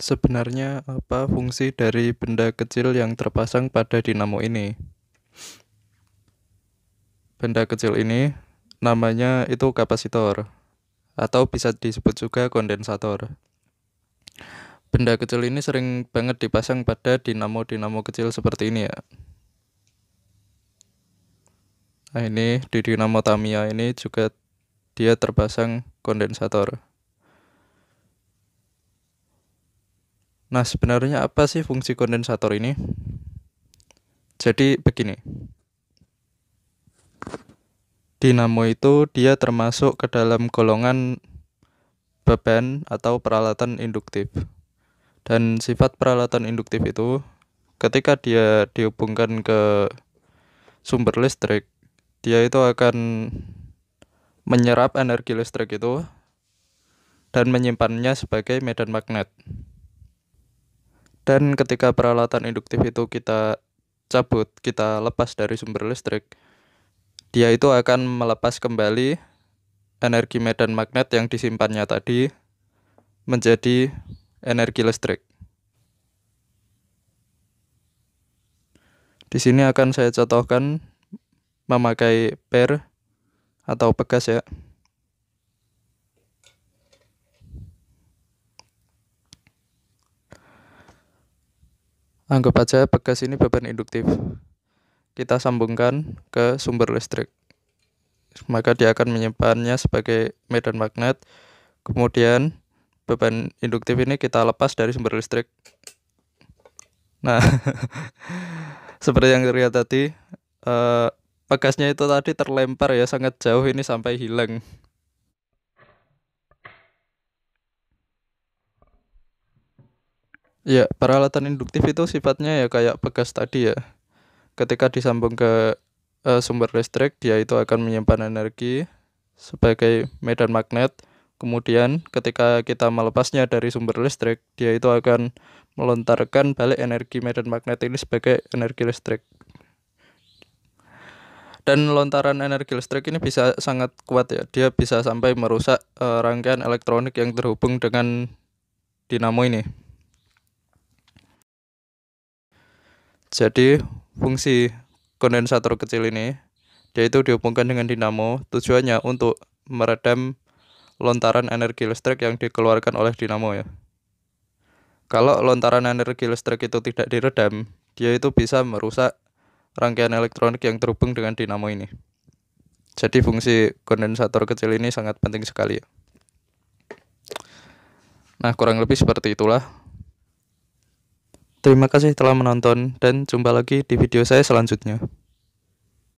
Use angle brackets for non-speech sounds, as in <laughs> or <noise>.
sebenarnya apa fungsi dari benda kecil yang terpasang pada dinamo ini? Benda kecil ini namanya itu kapasitor atau bisa disebut juga kondensator. Benda kecil ini sering banget dipasang pada dinamo-dinamo kecil seperti ini ya. Nah, ini di dinamo Tamiya ini juga dia terpasang kondensator. Nah, sebenarnya apa sih fungsi kondensator ini? Jadi begini. Dinamo itu dia termasuk ke dalam golongan beban atau peralatan induktif. Dan sifat peralatan induktif itu ketika dia dihubungkan ke sumber listrik, dia itu akan menyerap energi listrik itu dan menyimpannya sebagai medan magnet. Dan ketika peralatan induktif itu kita cabut, kita lepas dari sumber listrik, dia itu akan melepas kembali energi medan magnet yang disimpannya tadi menjadi energi listrik. Di sini akan saya contohkan memakai per atau pegas ya. Anggap aja bekas ini beban induktif. Kita sambungkan ke sumber listrik. Maka dia akan menyimpannya sebagai medan magnet. Kemudian beban induktif ini kita lepas dari sumber listrik. Nah, <laughs> seperti yang terlihat tadi, eh, bekasnya itu tadi terlempar ya sangat jauh ini sampai hilang. Ya, peralatan induktif itu sifatnya ya kayak bekas tadi ya. Ketika disambung ke uh, sumber listrik, dia itu akan menyimpan energi sebagai medan magnet. Kemudian ketika kita melepasnya dari sumber listrik, dia itu akan melontarkan balik energi medan magnet ini sebagai energi listrik. Dan lontaran energi listrik ini bisa sangat kuat ya. Dia bisa sampai merusak uh, rangkaian elektronik yang terhubung dengan dinamo ini. Jadi fungsi kondensator kecil ini yaitu dihubungkan dengan dinamo tujuannya untuk meredam lontaran energi listrik yang dikeluarkan oleh dinamo ya. Kalau lontaran energi listrik itu tidak diredam, dia itu bisa merusak rangkaian elektronik yang terhubung dengan dinamo ini. Jadi fungsi kondensator kecil ini sangat penting sekali ya. Nah, kurang lebih seperti itulah Terima kasih telah menonton dan jumpa lagi di video saya selanjutnya.